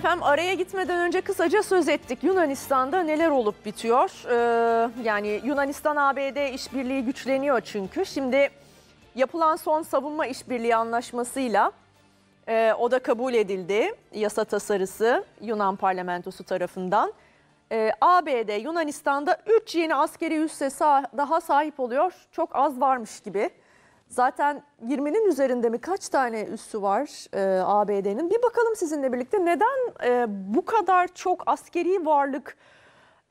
Efendim araya gitmeden önce kısaca söz ettik. Yunanistan'da neler olup bitiyor? Ee, yani Yunanistan ABD işbirliği güçleniyor çünkü. Şimdi yapılan son savunma işbirliği anlaşmasıyla e, o da kabul edildi. Yasa tasarısı Yunan parlamentosu tarafından. E, ABD Yunanistan'da 3 yeni askeri üsse sah daha sahip oluyor. Çok az varmış gibi. Zaten 20'nin üzerinde mi kaç tane üssü var e, ABD'nin? Bir bakalım sizinle birlikte neden e, bu kadar çok askeri varlık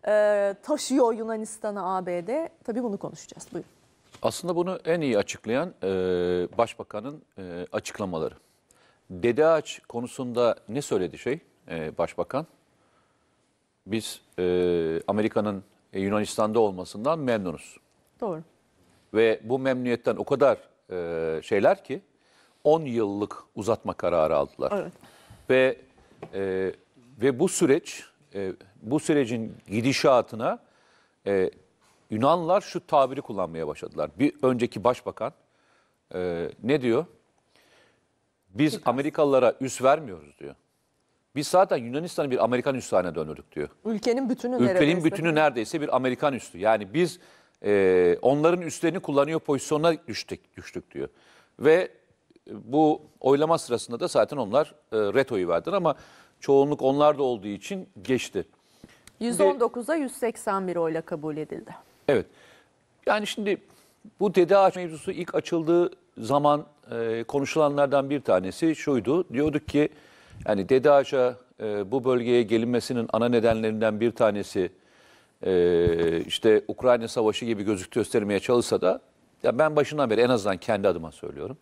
e, taşıyor Yunanistan'a ABD? Tabii bunu konuşacağız. Buyurun. Aslında bunu en iyi açıklayan e, başbakanın e, açıklamaları. Dede Ağaç konusunda ne söyledi şey e, başbakan? Biz e, Amerika'nın e, Yunanistan'da olmasından memnunuz. Doğru. Ve bu memnuniyetten o kadar e, şeyler ki 10 yıllık uzatma kararı aldılar. Evet. Ve e, ve bu süreç e, bu sürecin gidişatına e, Yunanlar şu tabiri kullanmaya başladılar. Bir önceki başbakan e, ne diyor? Biz Biraz. Amerikalılara üs vermiyoruz diyor. Biz zaten Yunanistan'ı bir Amerikan üssüne döndürdük diyor. Ülkenin bütünü Ülkenin neredeyse. bütünü neredeyse bir Amerikan üssü. Yani biz e, onların üstlerini kullanıyor pozisyonuna düştük, düştük diyor. Ve e, bu oylama sırasında da zaten onlar e, oyu verdiler ama çoğunluk onlar da olduğu için geçti. 119'a 181 oyla kabul edildi. Evet. Yani şimdi bu dede ağaç mevzusu ilk açıldığı zaman e, konuşulanlardan bir tanesi şuydu. Diyorduk ki yani dede ağaça e, bu bölgeye gelinmesinin ana nedenlerinden bir tanesi e, işte Ukrayna Savaşı gibi gözük göstermeye çalışsa da ya ben başından beri en azından kendi adıma söylüyorum.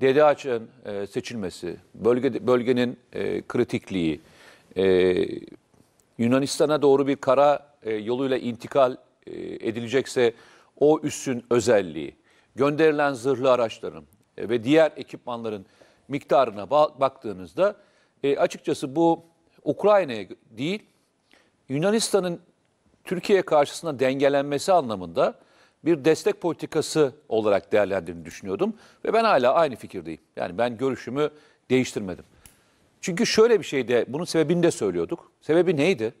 DDAÇ'ın e, seçilmesi, bölge, bölgenin e, kritikliği, e, Yunanistan'a doğru bir kara e, yoluyla intikal e, edilecekse o üssün özelliği, gönderilen zırhlı araçların e, ve diğer ekipmanların miktarına ba baktığınızda e, açıkçası bu Ukrayna'ya değil, Yunanistan'ın Türkiye karşısında dengelenmesi anlamında bir destek politikası olarak değerlendirdiğini düşünüyordum. Ve ben hala aynı fikirdeyim. Yani ben görüşümü değiştirmedim. Çünkü şöyle bir şey de bunun sebebini de söylüyorduk. Sebebi neydi?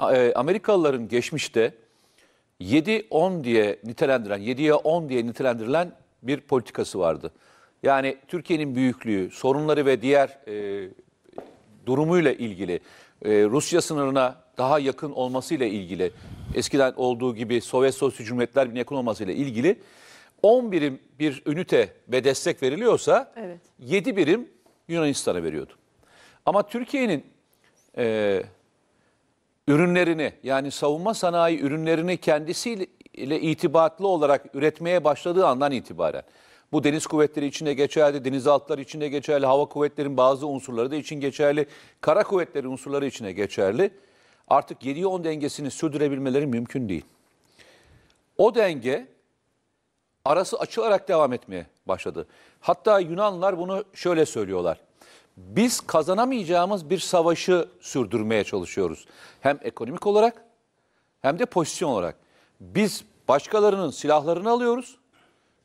E, Amerikalıların geçmişte 7-10 diye nitelendiren, 7'ye 10 diye nitelendirilen bir politikası vardı. Yani Türkiye'nin büyüklüğü, sorunları ve diğer e, durumuyla ilgili e, Rusya sınırına daha yakın olmasıyla ilgili, eskiden olduğu gibi Sovyet Sosyal Cumhuriyetler bile yakın olmasıyla ilgili 10 birim bir ünite ve destek veriliyorsa evet. 7 birim Yunanistan'a veriyordu. Ama Türkiye'nin e, ürünlerini yani savunma sanayi ürünlerini kendisiyle itibatlı olarak üretmeye başladığı andan itibaren bu deniz kuvvetleri için de geçerli, denizaltılar için de geçerli, hava kuvvetlerin bazı unsurları da için geçerli, kara kuvvetleri unsurları için de geçerli artık 7'ye 10 dengesini sürdürebilmeleri mümkün değil. O denge arası açılarak devam etmeye başladı. Hatta Yunanlar bunu şöyle söylüyorlar. Biz kazanamayacağımız bir savaşı sürdürmeye çalışıyoruz. Hem ekonomik olarak hem de pozisyon olarak. Biz başkalarının silahlarını alıyoruz.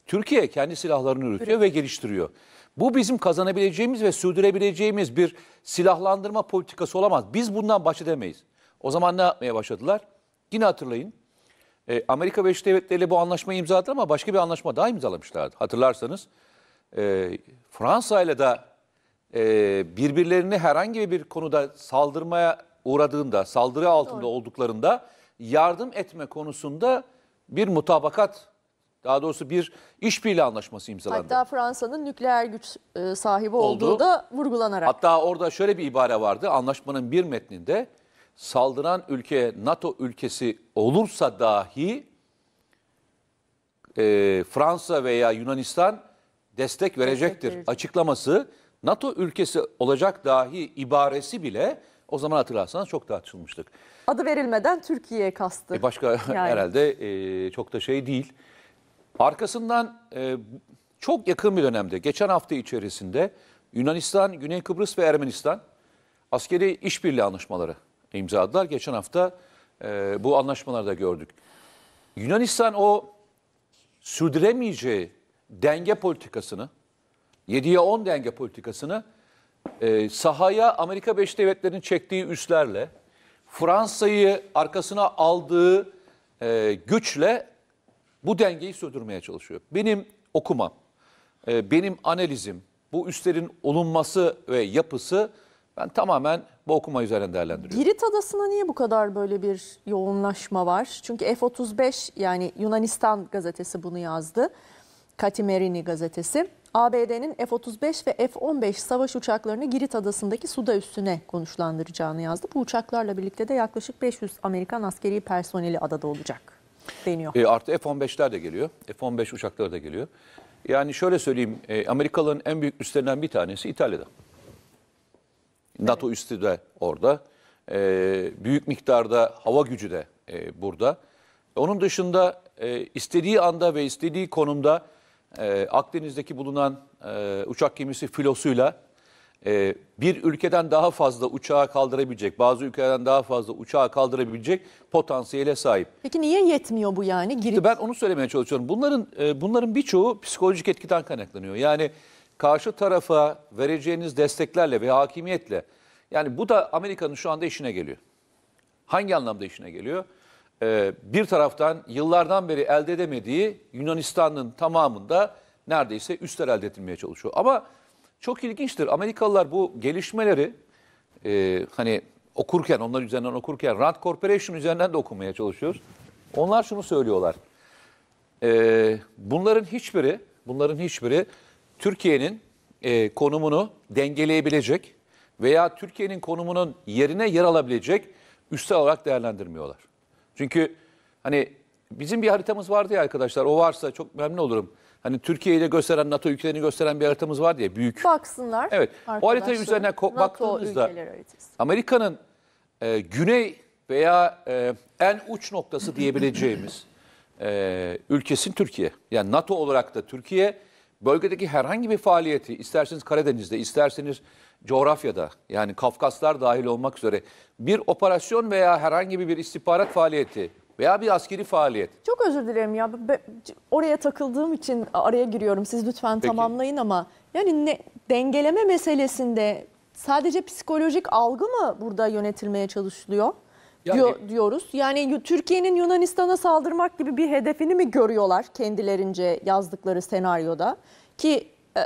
Türkiye kendi silahlarını üretiyor ve geliştiriyor. Bu bizim kazanabileceğimiz ve sürdürebileceğimiz bir silahlandırma politikası olamaz. Biz bundan baş edemeyiz. O zaman ne yapmaya başladılar? Yine hatırlayın. E, Amerika Birleşik Devletleri ile bu anlaşmayı imzaladılar ama başka bir anlaşma daha imzalamışlardı. Hatırlarsanız e, Fransa ile de e, birbirlerini herhangi bir konuda saldırmaya uğradığında, saldırı altında Doğru. olduklarında yardım etme konusunda bir mutabakat, daha doğrusu bir işbirliği anlaşması imzalandı. Hatta Fransa'nın nükleer güç e, sahibi olduğu da vurgulanarak. Hatta orada şöyle bir ibare vardı anlaşmanın bir metninde saldıran ülke NATO ülkesi olursa dahi e, Fransa veya Yunanistan destek verecektir Destektir. açıklaması NATO ülkesi olacak dahi ibaresi bile o zaman hatırlarsanız çok tartışılmıştık. Adı verilmeden Türkiye'ye kastı. E başka yani. herhalde e, çok da şey değil. Arkasından e, çok yakın bir dönemde geçen hafta içerisinde Yunanistan, Güney Kıbrıs ve Ermenistan askeri işbirliği anlaşmaları imzaladılar. Geçen hafta e, bu anlaşmalarda gördük. Yunanistan o sürdüremeyeceği denge politikasını, 7'ye 10 denge politikasını e, sahaya Amerika beş Devletleri'nin çektiği üslerle, Fransa'yı arkasına aldığı e, güçle bu dengeyi sürdürmeye çalışıyor. Benim okumam, e, benim analizim, bu üslerin olunması ve yapısı ben tamamen bu okuma üzerine değerlendiriyorum. Girit Adası'na niye bu kadar böyle bir yoğunlaşma var? Çünkü F-35 yani Yunanistan gazetesi bunu yazdı. Katimerini gazetesi. ABD'nin F-35 ve F-15 savaş uçaklarını Girit Adası'ndaki suda üstüne konuşlandıracağını yazdı. Bu uçaklarla birlikte de yaklaşık 500 Amerikan askeri personeli adada olacak deniyor. E, artı F-15'ler de geliyor. F-15 uçakları da geliyor. Yani şöyle söyleyeyim, e, Amerikalıların en büyük üstlerinden bir tanesi İtalya'da. NATO evet. üstü de orada. E, büyük miktarda hava gücü de e, burada. Onun dışında e, istediği anda ve istediği konumda e, Akdeniz'deki bulunan e, uçak gemisi filosuyla e, bir ülkeden daha fazla uçağı kaldırabilecek, bazı ülkelerden daha fazla uçağı kaldırabilecek potansiyele sahip. Peki niye yetmiyor bu yani? Girip... İşte ben onu söylemeye çalışıyorum. Bunların e, bunların birçoğu psikolojik etkiden kaynaklanıyor. Yani karşı tarafa vereceğiniz desteklerle ve hakimiyetle yani bu da Amerika'nın şu anda işine geliyor. Hangi anlamda işine geliyor? Ee, bir taraftan yıllardan beri elde edemediği Yunanistan'ın tamamında neredeyse üstler elde edilmeye çalışıyor. Ama çok ilginçtir. Amerikalılar bu gelişmeleri e, hani okurken, onlar üzerinden okurken, Rand Corporation üzerinden de okumaya çalışıyoruz. Onlar şunu söylüyorlar. E, bunların hiçbiri, bunların hiçbiri Türkiye'nin e, konumunu dengeleyebilecek veya Türkiye'nin konumunun yerine yer alabilecek üstel olarak değerlendirmiyorlar. Çünkü hani bizim bir haritamız vardı ya arkadaşlar o varsa çok memnun olurum. Hani Türkiye'yi de gösteren NATO ülkelerini gösteren bir haritamız var diye büyük. Baksınlar. Evet. O harita üzerine baktığımızda Amerika'nın e, güney veya e, en uç noktası diyebileceğimiz e, ülkesin Türkiye. Yani NATO olarak da Türkiye bölgedeki herhangi bir faaliyeti isterseniz Karadeniz'de, isterseniz coğrafyada yani Kafkaslar dahil olmak üzere bir operasyon veya herhangi bir istihbarat faaliyeti veya bir askeri faaliyet. Çok özür dilerim ya. oraya takıldığım için araya giriyorum. Siz lütfen Peki. tamamlayın ama yani ne, dengeleme meselesinde sadece psikolojik algı mı burada yönetilmeye çalışılıyor? Ya, diyor, e- diyoruz. Yani Türkiye'nin Yunanistan'a saldırmak gibi bir hedefini mi görüyorlar kendilerince yazdıkları senaryoda? Ki e,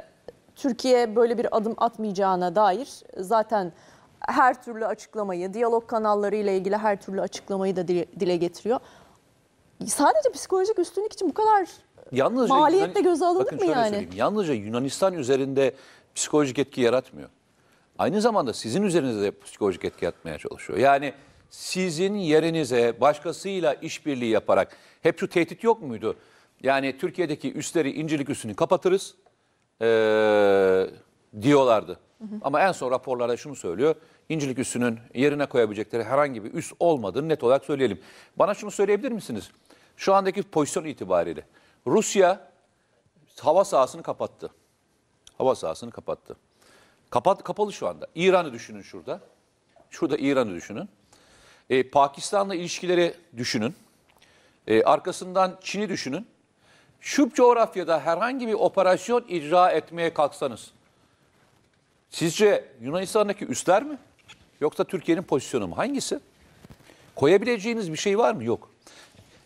Türkiye böyle bir adım atmayacağına dair zaten her türlü açıklamayı, diyalog kanalları ile ilgili her türlü açıklamayı da dile, dile getiriyor. Sadece psikolojik üstünlük için bu kadar e, yalnızca maliyette Yunan... göze alınır mı yani? Yalnızca Yunanistan üzerinde psikolojik etki yaratmıyor. Aynı zamanda sizin üzerinizde psikolojik etki yaratmaya çalışıyor. Yani sizin yerinize başkasıyla işbirliği yaparak hep şu tehdit yok muydu? Yani Türkiye'deki üstleri incelik üstünü kapatırız ee, diyorlardı. Hı hı. Ama en son raporlarda şunu söylüyor. İncilik üssünün yerine koyabilecekleri herhangi bir üs olmadığını net olarak söyleyelim. Bana şunu söyleyebilir misiniz? Şu andaki pozisyon itibariyle Rusya hava sahasını kapattı. Hava sahasını kapattı. Kapat, kapalı şu anda. İran'ı düşünün şurada. Şurada İran'ı düşünün. E, Pakistan'la ilişkileri düşünün. E, arkasından Çin'i düşünün. Şu coğrafyada herhangi bir operasyon icra etmeye kalksanız sizce Yunanistan'daki üstler mi? Yoksa Türkiye'nin pozisyonu mu? Hangisi? Koyabileceğiniz bir şey var mı? Yok.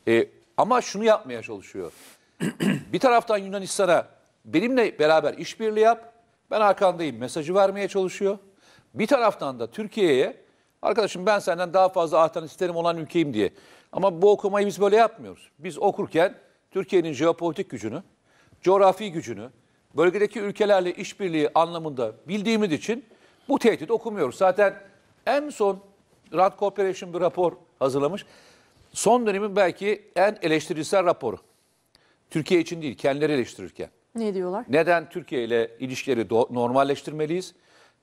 E, ama şunu yapmaya çalışıyor. bir taraftan Yunanistan'a benimle beraber işbirliği yap, ben arkandayım mesajı vermeye çalışıyor. Bir taraftan da Türkiye'ye Arkadaşım ben senden daha fazla artan isterim olan ülkeyim diye. Ama bu okumayı biz böyle yapmıyoruz. Biz okurken Türkiye'nin jeopolitik gücünü, coğrafi gücünü, bölgedeki ülkelerle işbirliği anlamında bildiğimiz için bu tehdit okumuyoruz. Zaten en son Rand Corporation bir rapor hazırlamış. Son dönemin belki en eleştirisel raporu. Türkiye için değil, kendileri eleştirirken. Ne diyorlar? Neden Türkiye ile ilişkileri normalleştirmeliyiz?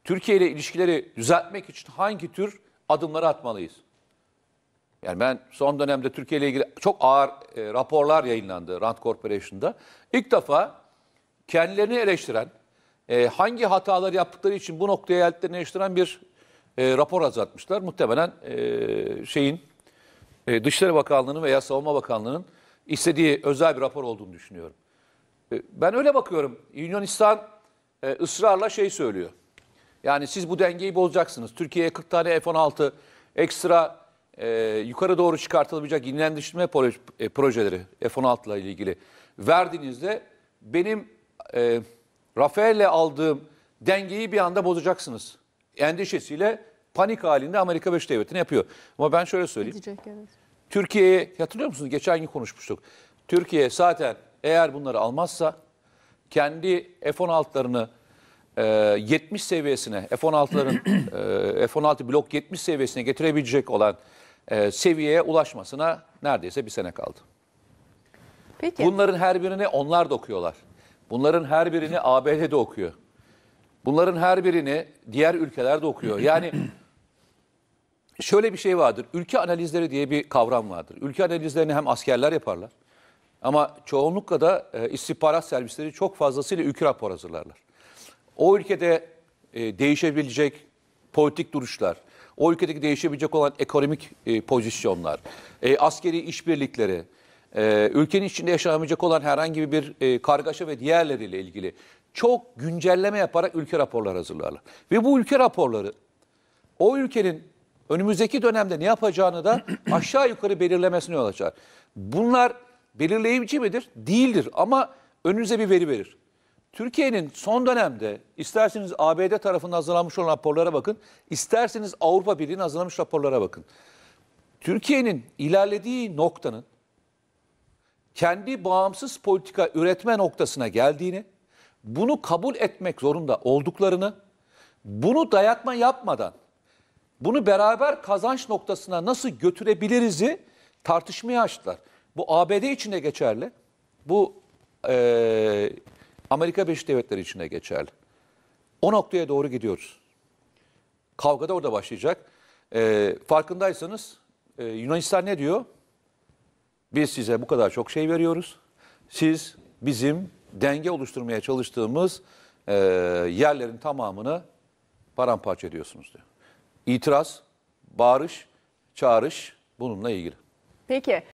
Türkiye ile ilişkileri düzeltmek için hangi tür adımları atmalıyız. Yani ben son dönemde Türkiye ile ilgili çok ağır e, raporlar yayınlandı Rand Corporation'da. İlk defa kendilerini eleştiren, e, hangi hataları yaptıkları için bu noktaya geldiklerini eleştiren bir e, rapor hazırlatmışlar. Muhtemelen e, şeyin e, Dışişleri Bakanlığı'nın veya Savunma Bakanlığı'nın istediği özel bir rapor olduğunu düşünüyorum. E, ben öyle bakıyorum. Yunanistan e, ısrarla şey söylüyor. Yani siz bu dengeyi bozacaksınız. Türkiye'ye 40 tane F-16 ekstra e, yukarı doğru çıkartılabilecek yenilendirme proje, projeleri F-16 ile ilgili verdiğinizde benim e, Rafael'le aldığım dengeyi bir anda bozacaksınız. Endişesiyle panik halinde Amerika Birleşik Devletleri'ni yapıyor. Ama ben şöyle söyleyeyim. Gidecek, evet. Türkiye'ye hatırlıyor musunuz? Geçen gün konuşmuştuk. Türkiye zaten eğer bunları almazsa kendi F-16'larını 70 ee, seviyesine F-16'ların e, F-16 blok 70 seviyesine getirebilecek olan e, seviyeye ulaşmasına neredeyse bir sene kaldı. Peki. Bunların her birini onlar da okuyorlar. Bunların her birini ABD de okuyor. Bunların her birini diğer ülkeler de okuyor. Yani şöyle bir şey vardır. Ülke analizleri diye bir kavram vardır. Ülke analizlerini hem askerler yaparlar ama çoğunlukla da e, istihbarat servisleri çok fazlasıyla ülke rapor hazırlarlar o ülkede e, değişebilecek politik duruşlar, o ülkedeki değişebilecek olan ekonomik e, pozisyonlar, e, askeri işbirlikleri, e, ülkenin içinde yaşanamayacak olan herhangi bir e, kargaşa ve diğerleriyle ilgili çok güncelleme yaparak ülke raporları hazırlarlar. Ve bu ülke raporları o ülkenin önümüzdeki dönemde ne yapacağını da aşağı yukarı belirlemesini yol açar. Bunlar belirleyici midir? Değildir ama önünüze bir veri verir. Türkiye'nin son dönemde isterseniz ABD tarafından hazırlanmış olan raporlara bakın, isterseniz Avrupa Birliği'nin hazırlamış raporlara bakın. Türkiye'nin ilerlediği noktanın kendi bağımsız politika üretme noktasına geldiğini, bunu kabul etmek zorunda olduklarını, bunu dayatma yapmadan bunu beraber kazanç noktasına nasıl götürebilirizi tartışmaya açtılar. Bu ABD için de geçerli. Bu e, Amerika Birleşik Devletleri için de geçerli. O noktaya doğru gidiyoruz. Kavga da orada başlayacak. E, farkındaysanız e, Yunanistan ne diyor? Biz size bu kadar çok şey veriyoruz. Siz bizim denge oluşturmaya çalıştığımız e, yerlerin tamamını paramparça ediyorsunuz diyor. İtiraz, bağırış, çağrış bununla ilgili. Peki.